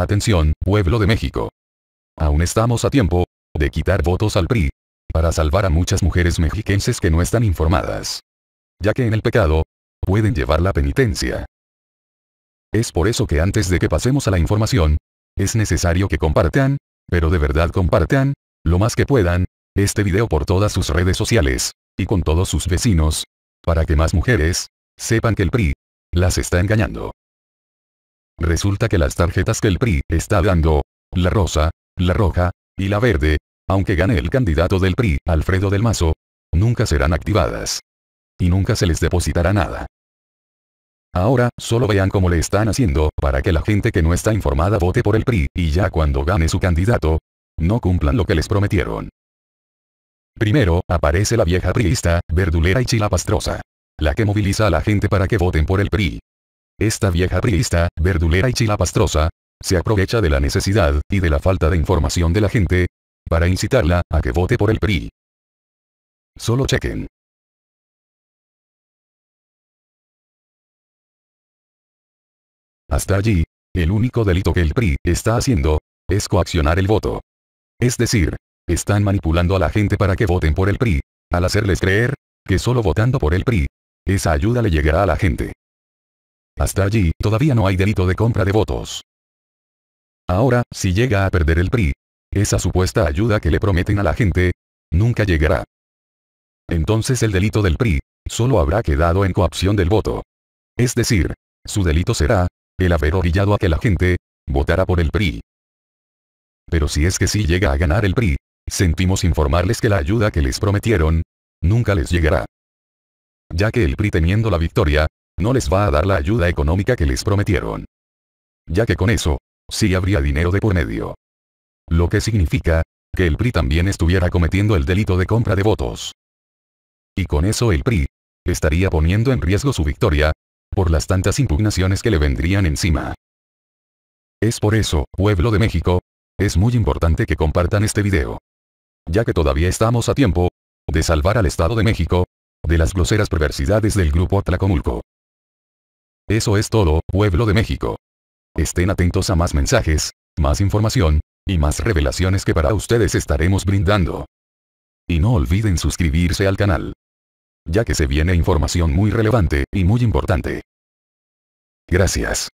Atención, pueblo de México. Aún estamos a tiempo de quitar votos al PRI para salvar a muchas mujeres mexiquenses que no están informadas. Ya que en el pecado pueden llevar la penitencia. Es por eso que antes de que pasemos a la información, es necesario que compartan, pero de verdad compartan, lo más que puedan, este video por todas sus redes sociales, y con todos sus vecinos, para que más mujeres, sepan que el PRI, las está engañando. Resulta que las tarjetas que el PRI está dando, la rosa, la roja, y la verde, aunque gane el candidato del PRI, Alfredo del Mazo, nunca serán activadas. Y nunca se les depositará nada. Ahora, solo vean cómo le están haciendo, para que la gente que no está informada vote por el PRI, y ya cuando gane su candidato, no cumplan lo que les prometieron. Primero, aparece la vieja priista, verdulera y chilapastrosa. La que moviliza a la gente para que voten por el PRI. Esta vieja priista, verdulera y chilapastrosa, se aprovecha de la necesidad y de la falta de información de la gente para incitarla a que vote por el PRI. Solo chequen. Hasta allí, el único delito que el PRI está haciendo es coaccionar el voto. Es decir, están manipulando a la gente para que voten por el PRI, al hacerles creer que solo votando por el PRI, esa ayuda le llegará a la gente. Hasta allí, todavía no hay delito de compra de votos. Ahora, si llega a perder el PRI, esa supuesta ayuda que le prometen a la gente, nunca llegará. Entonces el delito del PRI, solo habrá quedado en coacción del voto. Es decir, su delito será, el haber orillado a que la gente, votara por el PRI. Pero si es que sí llega a ganar el PRI, sentimos informarles que la ayuda que les prometieron, nunca les llegará. Ya que el PRI teniendo la victoria, no les va a dar la ayuda económica que les prometieron. Ya que con eso, sí habría dinero de por medio. Lo que significa, que el PRI también estuviera cometiendo el delito de compra de votos. Y con eso el PRI, estaría poniendo en riesgo su victoria, por las tantas impugnaciones que le vendrían encima. Es por eso, pueblo de México, es muy importante que compartan este video. Ya que todavía estamos a tiempo, de salvar al Estado de México, de las groseras perversidades del grupo Atlacomulco. Eso es todo, pueblo de México. Estén atentos a más mensajes, más información, y más revelaciones que para ustedes estaremos brindando. Y no olviden suscribirse al canal. Ya que se viene información muy relevante y muy importante. Gracias.